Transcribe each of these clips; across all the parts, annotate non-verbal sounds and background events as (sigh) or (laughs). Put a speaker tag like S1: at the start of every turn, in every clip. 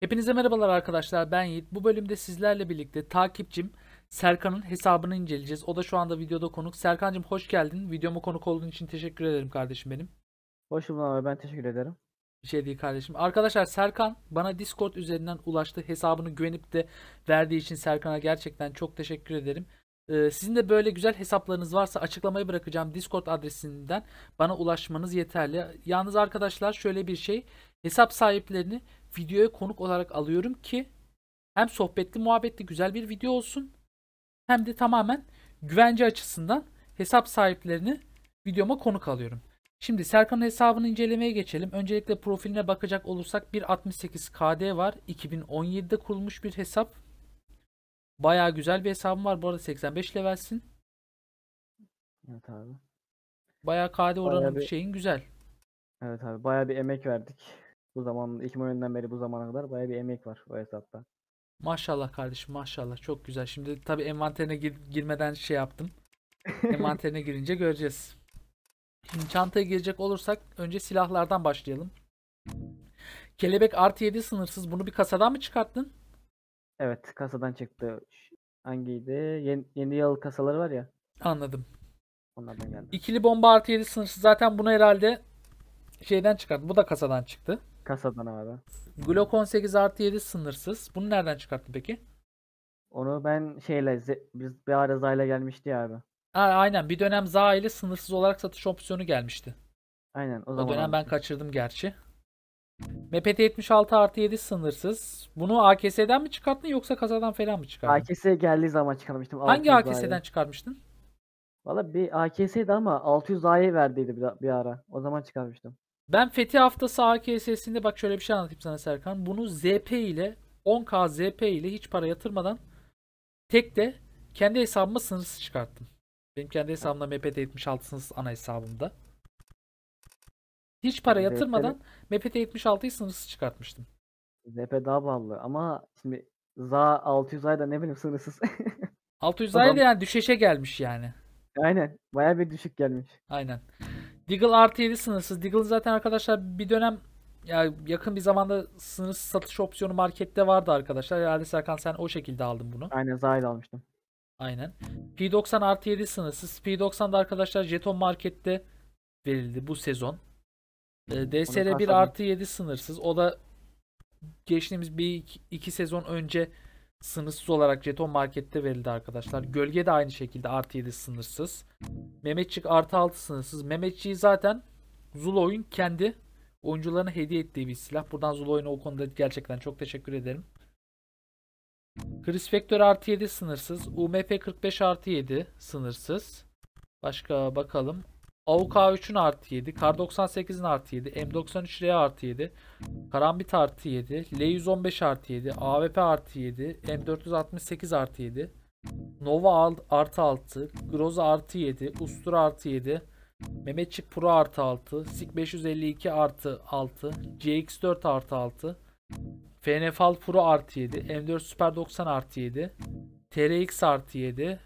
S1: Hepinize merhabalar arkadaşlar ben Yiğit. Bu bölümde sizlerle birlikte takipçim Serkan'ın hesabını inceleyeceğiz. O da şu anda videoda konuk. Serkan'cığım hoş geldin. Videoma konuk olduğun için teşekkür ederim kardeşim benim. Hoş buldum abi ben teşekkür ederim. Bir şey değil kardeşim. Arkadaşlar Serkan bana Discord üzerinden ulaştı. Hesabını güvenip de verdiği için Serkan'a gerçekten çok teşekkür ederim. Ee, sizin de böyle güzel hesaplarınız varsa açıklamayı bırakacağım Discord adresinden bana ulaşmanız yeterli. Yalnız arkadaşlar şöyle bir şey. Hesap sahiplerini videoya konuk olarak alıyorum ki hem sohbetli muhabbetli güzel bir video olsun hem de tamamen güvence açısından hesap sahiplerini videoma konuk alıyorum. Şimdi Serkan'ın hesabını incelemeye geçelim. Öncelikle profiline bakacak olursak 1.68 KD var. 2017'de kurulmuş bir hesap. Baya güzel bir hesabım var. Bu arada 85 levelsin. Evet abi. Baya KD oranın bir... şeyin güzel.
S2: Evet abi baya bir emek verdik. Bu zaman 2010'dan beri bu zamana kadar baya bir emek var o hesapta.
S1: Maşallah kardeşim maşallah çok güzel. Şimdi tabii envanterine gir- girmeden şey yaptım. (laughs) envanterine girince göreceğiz. Şimdi çantaya girecek olursak önce silahlardan başlayalım. Kelebek artı 7 sınırsız. Bunu bir kasadan mı çıkarttın?
S2: Evet kasadan çıktı. Hangiydi? Yeni, yeni yıl kasaları var ya. Anladım. Onlardan geldi.
S1: İkili bomba artı 7 sınırsız zaten bunu herhalde şeyden çıkarttı. Bu da kasadan çıktı. Kasadan abi. Glock 18 artı 7 sınırsız. Bunu nereden çıkarttı peki? Onu ben şeyle biz bir ara Zayla gelmişti ya abi. Ha, aynen bir dönem Za sınırsız olarak satış opsiyonu gelmişti. Aynen o zaman. O dönem ben kaçırdım gerçi. MPT 76 artı 7 sınırsız. Bunu AKS'den mi çıkarttın yoksa kazadan falan mı çıkarttın?
S2: AKS geldiği zaman çıkarmıştım. Hangi AKS'den A'yı. çıkarmıştın? Valla bir AKS'ydi ama 600 ay verdiydi bir, bir ara. O zaman çıkarmıştım.
S1: Ben Fethi haftası AKS'sinde bak şöyle bir şey anlatayım sana Serkan. Bunu ZP ile 10K ZP ile hiç para yatırmadan tek de kendi hesabıma sınırsız çıkarttım. Benim kendi hesabımda MPT 76 sınırsız ana hesabımda. Hiç para yatırmadan MPT 76'yı sınırsız çıkartmıştım. ZP daha pahalı ama şimdi ZA 600 ayda ne
S2: bileyim sınırsız. 600 (laughs) Adam... ayda
S1: yani düşeşe gelmiş yani.
S2: Aynen. Baya bir düşük
S1: gelmiş. Aynen. Deagle artı 7 sınırsız. Deagle zaten arkadaşlar bir dönem ya yakın bir zamanda sınırsız satış opsiyonu markette vardı arkadaşlar. Herhalde Serkan sen o şekilde aldın bunu.
S2: Aynen Zahid almıştım.
S1: Aynen. P90 artı 7 sınırsız. P90 da arkadaşlar jeton markette verildi bu sezon. Ee, DSR 1 artı 7 sınırsız. O da geçtiğimiz bir iki, iki sezon önce sınırsız olarak jeton markette verildi arkadaşlar. Gölge de aynı şekilde artı 7 sınırsız. Mehmetçik artı 6 sınırsız. Mehmetçiği zaten Zulo'yun kendi oyuncularına hediye ettiği bir silah. Buradan Zulo'yuna o konuda gerçekten çok teşekkür ederim. Chris Factor artı 7 sınırsız. UMP 45 artı 7 sınırsız. Başka bakalım. AUK 3'ün artı 7, Kar 98'in artı 7, M93R artı 7, Karambit artı 7, L115 artı 7, AWP artı 7, M468 artı 7, Nova artı 6, Groza artı 7, Ustur artı 7, Mehmetçik Pro artı 6, SIG 552 artı 6, gx 4 artı 6, FNFAL Pro artı 7, M4 Super 90 artı 7, TRX artı 7,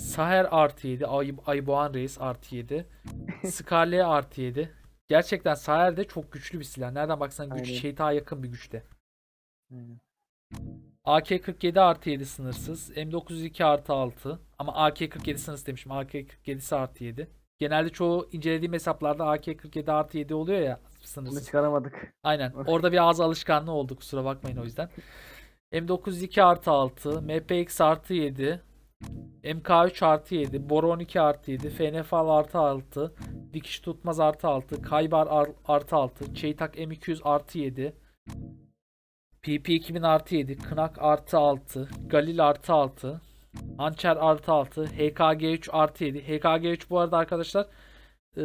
S1: Saher artı 7. Ay Ayboğan Reis artı 7. (laughs) Skale artı 7. Gerçekten Saher de çok güçlü bir silah. Nereden baksan güç Aynen. şeytağa yakın bir güçte. Aynen. AK-47 artı 7 sınırsız. M902 artı 6. Ama AK-47 sınırsız demişim. AK-47'si artı 7. Genelde çoğu incelediğim hesaplarda AK-47 artı 7 oluyor ya sınırsız. Bunu çıkaramadık. Aynen. Orada bir ağız alışkanlığı oldu kusura bakmayın o yüzden. M902 artı 6, MPX artı 7, MK3 artı 7, boru 12 artı 7, FNFL artı 6, dikiş tutmaz artı 6, kaybar artı 6, çeytak M200 artı 7, PP 2000 artı 7, Kınak artı 6, Galil artı 6, Ançer artı 6, HKG3 artı 7. HKG3 bu arada arkadaşlar e,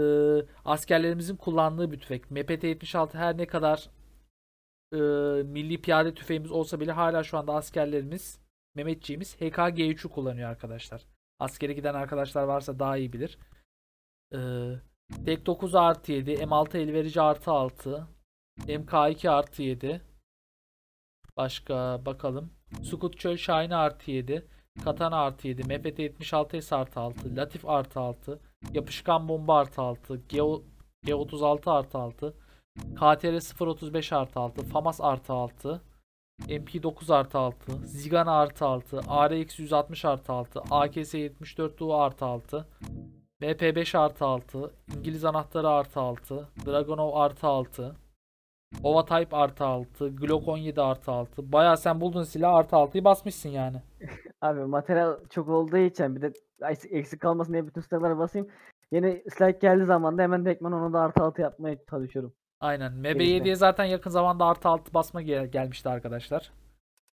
S1: askerlerimizin kullandığı bir tüfek. MPT-76 her ne kadar e, milli piyade tüfeğimiz olsa bile hala şu anda askerlerimiz Mehmetçiğimiz HKG3'ü kullanıyor arkadaşlar. Askere giden arkadaşlar varsa daha iyi bilir. Ee, Tek 9 artı 7. M6 elverici artı 6. MK2 artı 7. Başka bakalım. Sukut Çöl Şahin artı 7. Katana artı 7. MPT 76S artı 6. Latif artı 6. Yapışkan bomba artı 6. Geo, G36 artı 6. KTR 035 artı 6. FAMAS artı 6. MP9 artı 6, Zigan artı 6, ARX 160 artı 6, AKS 74 Duo artı 6, MP5 artı 6, İngiliz anahtarı artı 6, Dragonov artı 6, Ova Type artı 6, Glock 17 artı 6. Baya sen buldun silah artı 6'yı basmışsın yani.
S2: (laughs) Abi materyal çok olduğu için bir de eksik kalmasın diye bütün silahları basayım. Yeni silah geldiği zaman da hemen direktmen onu da artı 6 yapmaya çalışıyorum.
S1: Aynen. MB7'ye zaten yakın zamanda artı altı basma gel gelmişti arkadaşlar.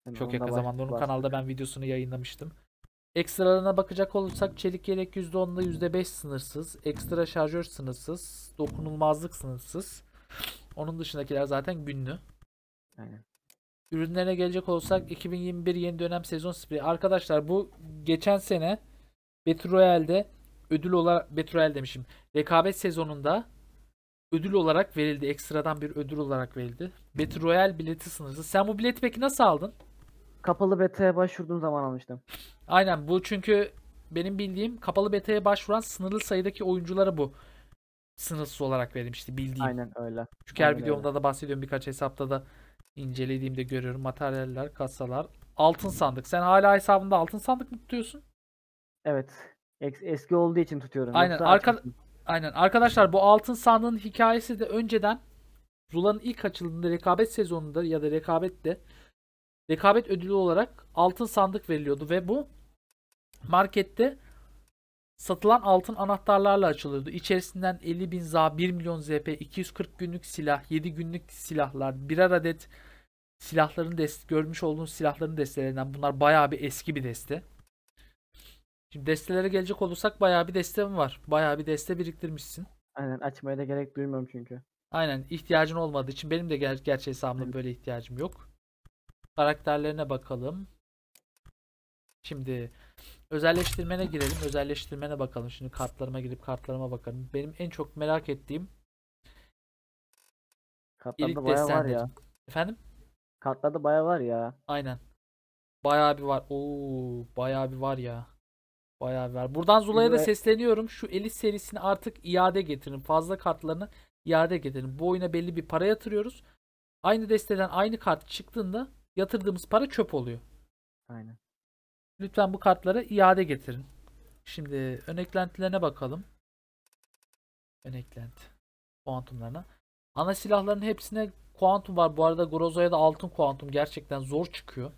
S1: Yani Çok yakın zamanda. Onun kanalda ben videosunu yayınlamıştım. Ekstralarına bakacak olursak çelik yelek %10'da %5 sınırsız. Ekstra şarjör sınırsız. Dokunulmazlık sınırsız. Onun dışındakiler zaten günlü. Aynen. Ürünlerine gelecek olsak 2021 yeni dönem sezon spreyi. Arkadaşlar bu geçen sene Battle Royale'de ödül olarak Battle Royale demişim. Rekabet sezonunda ödül olarak verildi. Ekstradan bir ödül olarak verildi. Battle Royale bileti sınırsız. Sen bu bileti peki nasıl aldın?
S2: Kapalı beta'ya başvurduğum zaman
S1: almıştım. Aynen bu çünkü benim bildiğim kapalı beta'ya başvuran sınırlı sayıdaki oyunculara bu sınırsız olarak verilmişti bildiğim. Aynen öyle. Çünkü her videomda öyle. da bahsediyorum birkaç hesapta da incelediğimde görüyorum materyaller, kasalar, altın sandık. Sen hala hesabında altın sandık mı tutuyorsun? Evet. Es- eski olduğu için tutuyorum. Aynen. Yoksa Arka- Aynen. Arkadaşlar bu altın sandığın hikayesi de önceden Zula'nın ilk açıldığında rekabet sezonunda ya da rekabette rekabet ödülü olarak altın sandık veriliyordu ve bu markette satılan altın anahtarlarla açılıyordu. İçerisinden 50 bin za, 1 milyon zp, 240 günlük silah, 7 günlük silahlar, birer adet silahların dest görmüş olduğunuz silahların destelerinden bunlar bayağı bir eski bir deste. Şimdi destelere gelecek olursak bayağı bir destem var. Bayağı bir deste biriktirmişsin.
S2: Aynen açmaya da gerek duymuyorum çünkü.
S1: Aynen ihtiyacın olmadığı için benim de ger gerçi hesabımda böyle ihtiyacım yok. Karakterlerine bakalım. Şimdi özelleştirmene girelim. Özelleştirmene bakalım. Şimdi kartlarıma girip kartlarıma bakalım. Benim en çok merak ettiğim
S2: Kartlarda baya var ya. Efendim? Kartlarda baya var
S1: ya. Aynen. Bayağı bir var. Oo, bayağı bir var ya. Bayağı ver. Buradan Zula'ya da sesleniyorum. Şu Elis serisini artık iade getirin. Fazla kartlarını iade getirin. Bu oyuna belli bir para yatırıyoruz. Aynı desteden aynı kart çıktığında yatırdığımız para çöp oluyor. Aynen. Lütfen bu kartlara iade getirin. Şimdi ön eklentilerine bakalım. Ön eklenti. Kuantumlarına. Ana silahların hepsine kuantum var. Bu arada Grozo'ya da altın kuantum gerçekten zor
S2: çıkıyor.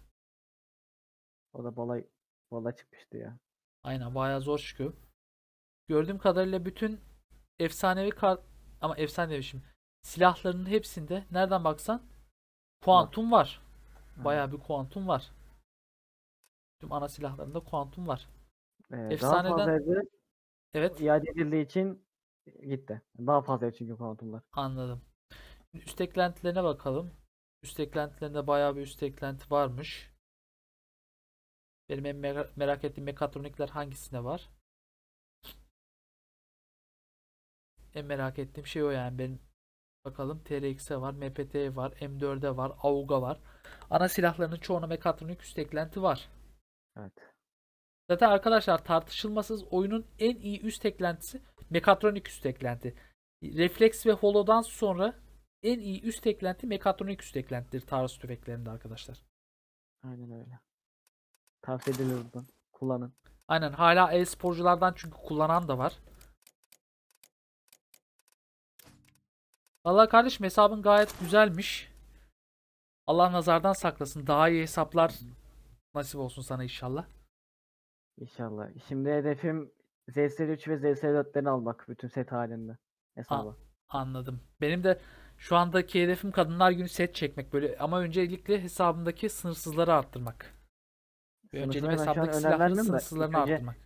S2: O da balay
S1: balay çıkmıştı ya. Aynen bayağı zor çıkıyor. Gördüğüm kadarıyla bütün efsanevi kart ama efsanevi şimdi silahlarının hepsinde nereden baksan kuantum var. Bayağı bir kuantum var. Tüm ana silahlarında kuantum var. Ee, Efsaneden daha fazla
S2: evet. İade edildiği için gitti. Daha fazla çünkü kuantumlar.
S1: Anladım. Şimdi üst eklentilerine bakalım. Üst eklentilerinde bayağı bir üst eklenti varmış. Benim en merak ettiğim mekatronikler hangisinde var? En merak ettiğim şey o yani. Benim bakalım TRX'e var, MPT'ye var, M4'e var, AUG'a var. Ana silahlarının çoğuna mekatronik üst eklenti var. Evet. Zaten arkadaşlar tartışılmasız oyunun en iyi üst eklentisi mekatronik üst eklenti. Reflex ve holodan sonra en iyi üst eklenti mekatronik üst eklentidir tarz tüfeklerinde arkadaşlar. Aynen öyle. Tavsiye
S2: edilir buradan. Kullanın.
S1: Aynen hala e-sporculardan çünkü kullanan da var. Allah kardeşim hesabın gayet güzelmiş. Allah nazardan saklasın. Daha iyi hesaplar nasip olsun sana inşallah.
S2: İnşallah. Şimdi hedefim ZSR 3 ve ZSR 4'lerini almak
S1: bütün set halinde hesaba. A anladım. Benim de şu andaki hedefim kadınlar günü set çekmek böyle ama öncelikle hesabımdaki sınırsızları arttırmak. Bir öncelik hesaptaki silahların sınırsızlarını arttırmak.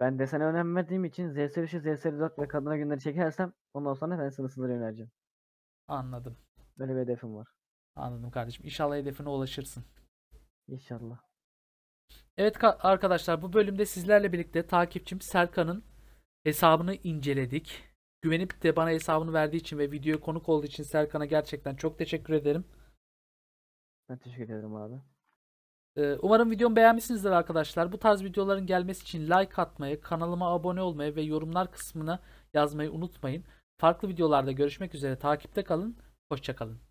S2: Ben desene önem verdiğim için Z3, Z4 ve kadına günleri çekersem ondan sonra ben sınırsızları önereceğim. Anladım. Böyle bir hedefim var.
S1: Anladım kardeşim. İnşallah hedefine ulaşırsın. İnşallah. Evet arkadaşlar bu bölümde sizlerle birlikte takipçim Serkan'ın hesabını inceledik. Güvenip de bana hesabını verdiği için ve videoya konuk olduğu için Serkan'a gerçekten çok teşekkür ederim.
S2: Ben teşekkür ederim abi.
S1: Ee, umarım videomu beğenmişsinizdir arkadaşlar. Bu tarz videoların gelmesi için like atmayı, kanalıma abone olmayı ve yorumlar kısmına yazmayı unutmayın. Farklı videolarda görüşmek üzere takipte kalın. Hoşçakalın.